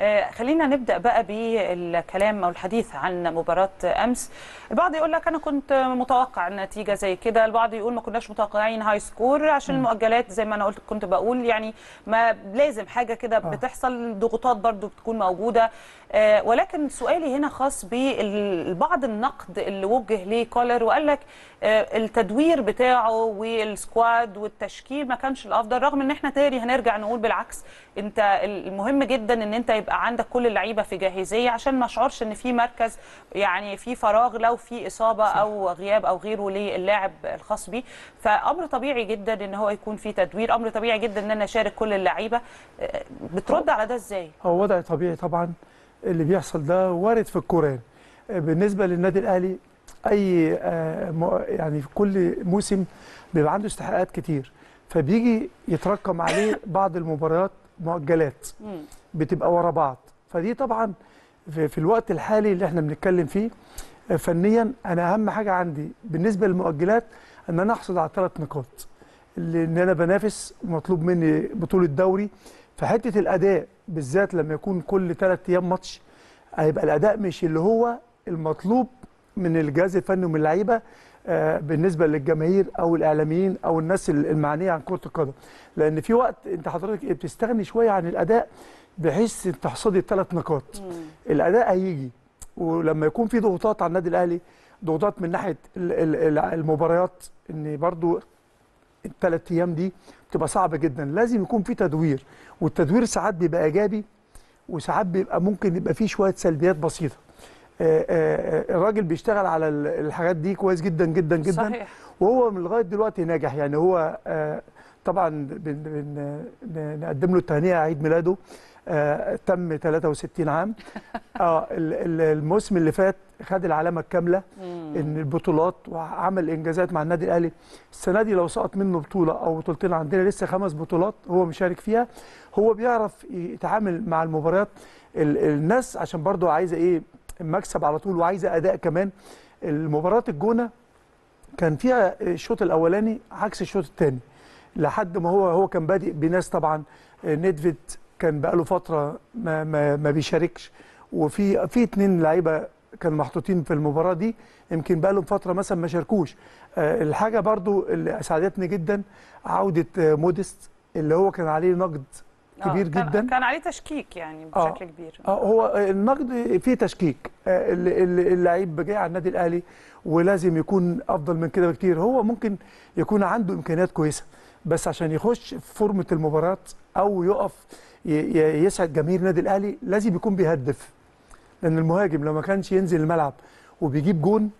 آه خلينا نبدا بقى بالكلام او الحديث عن مباراه امس البعض يقول لك انا كنت متوقع النتيجه زي كده البعض يقول ما كناش متوقعين هاي سكور عشان المؤجلات زي ما انا قلت كنت بقول يعني ما لازم حاجه كده آه. بتحصل ضغوطات برضو بتكون موجوده آه ولكن سؤالي هنا خاص ببعض النقد اللي وجه ليه كولر وقال لك آه التدوير بتاعه والسكواد والتشكيل ما كانش الافضل رغم ان احنا تاني هنرجع نقول بالعكس انت المهم جدا ان انت انت يبقى عندك كل اللعيبه في جاهزيه عشان ما اشعرش ان في مركز يعني في فراغ لو في اصابه صح. او غياب او غيره للاعب الخاص بيه فامر طبيعي جدا ان هو يكون في تدوير امر طبيعي جدا ان انا اشارك كل اللعيبه آه، بترد على ده ازاي هو وضع طبيعي طبعا اللي بيحصل ده وارد في الكوران آه، بالنسبه للنادي الاهلي اي آه، يعني في كل موسم بيبقى عنده استحقاقات كتير فبيجي يتركم عليه بعض المباريات مؤجلات بتبقى ورا بعض فدي طبعا في الوقت الحالي اللي احنا بنتكلم فيه فنيا انا اهم حاجه عندي بالنسبه للمؤجلات ان انا احصل على ثلاث نقاط لان انا بنافس ومطلوب مني بطوله دوري فحته الاداء بالذات لما يكون كل ثلاث ايام ماتش هيبقى الاداء مش اللي هو المطلوب من الجهاز الفني ومن اللعيبه آه، بالنسبه للجماهير او الاعلاميين او الناس المعنيه عن كره القدم لان في وقت انت حضرتك بتستغني شويه عن الاداء بحيث تحصدي الثلاث نقاط الاداء هيجي ولما يكون في ضغوطات على النادي الاهلي ضغوطات من ناحيه المباريات ان برضو الثلاث ايام دي بتبقى صعبه جدا لازم يكون في تدوير والتدوير ساعات بيبقى ايجابي وساعات بيبقى ممكن يبقى فيه شويه سلبيات بسيطه الراجل آه، آه، آه، بيشتغل على الحاجات دي كويس جدا جدا جدا صحيح. وهو من لغايه دلوقتي ناجح يعني هو طبعا بنقدم له التهنئه عيد ميلاده تم 63 عام اه الموسم اللي فات خد العلامه الكامله ان البطولات وعمل انجازات مع النادي الاهلي السنه دي لو سقط منه بطوله او بطولتين عندنا لسه خمس بطولات هو مشارك فيها هو بيعرف يتعامل مع المباريات الناس عشان برضه عايزه ايه المكسب على طول وعايزه اداء كمان المباراه الجونه كان فيها الشوط الاولاني عكس الشوط الثاني لحد ما هو هو كان بادئ بناس طبعا نيدفيد كان بقاله فتره ما ما, ما بيشاركش وفي في اثنين لعيبه كانوا محطوطين في المباراه دي يمكن بقى لهم فتره مثلا ما شاركوش أه الحاجه برضو اللي اسعدتني جدا عوده آه، موديست اللي هو كان عليه نقد آه، كبير كان جدا كان عليه تشكيك يعني آه. بشكل آه كبير آه هو النقد فيه تشكيك آه، اللعيب جاي على النادي الاهلي ولازم يكون افضل من كده بكتير هو ممكن يكون عنده امكانيات كويسه بس عشان يخش في فورمه المباريات او يقف يسعد جماهير النادي الاهلي لازم يكون بيهدف لان المهاجم لو ما كانش ينزل الملعب وبيجيب جون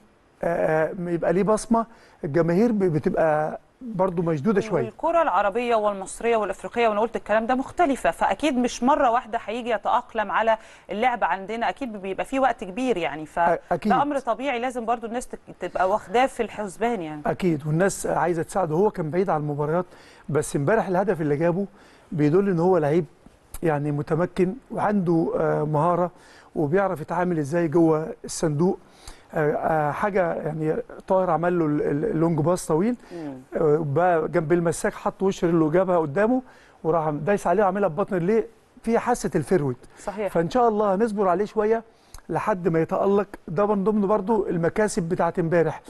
يبقى ليه بصمه الجماهير بتبقى برضه مشدوده شويه الكره العربيه والمصريه والافريقيه وانا قلت الكلام ده مختلفه فاكيد مش مره واحده هيجي يتاقلم على اللعب عندنا اكيد بيبقى في وقت كبير يعني ف ده امر طبيعي لازم برضه الناس تبقى واخداه في الحسبان يعني اكيد والناس عايزه تساعده هو كان بعيد عن المباريات بس امبارح الهدف اللي جابه بيدل ان هو لعيب يعني متمكن وعنده آه، مهاره وبيعرف يتعامل ازاي جوه الصندوق آه، آه، حاجه يعني طاهر عمل له اللونج باص طويل آه، بقى جنب المساك حط وش اللي جابها قدامه وراح دايس عليه وعاملها ببطن ليه في حاسه الفيرويد صحيح فان شاء الله هنصبر عليه شويه لحد ما يتالق ده من ضمن برضو المكاسب بتاعت امبارح